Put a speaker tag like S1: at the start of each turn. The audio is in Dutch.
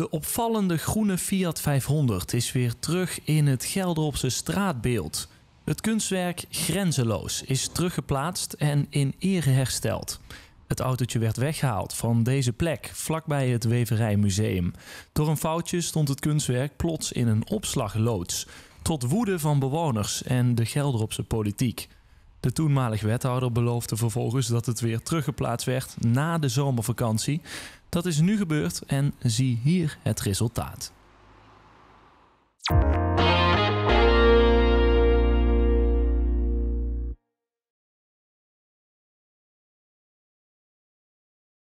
S1: De opvallende groene Fiat 500 is weer terug in het Gelderopse straatbeeld. Het kunstwerk Grenzeloos is teruggeplaatst en in ere hersteld. Het autootje werd weggehaald van deze plek, vlakbij het Weverijmuseum. Door een foutje stond het kunstwerk plots in een opslagloods. Tot woede van bewoners en de Gelderopse politiek. De toenmalig wethouder beloofde vervolgens dat het weer teruggeplaatst werd na de zomervakantie. Dat is nu gebeurd en zie hier het resultaat.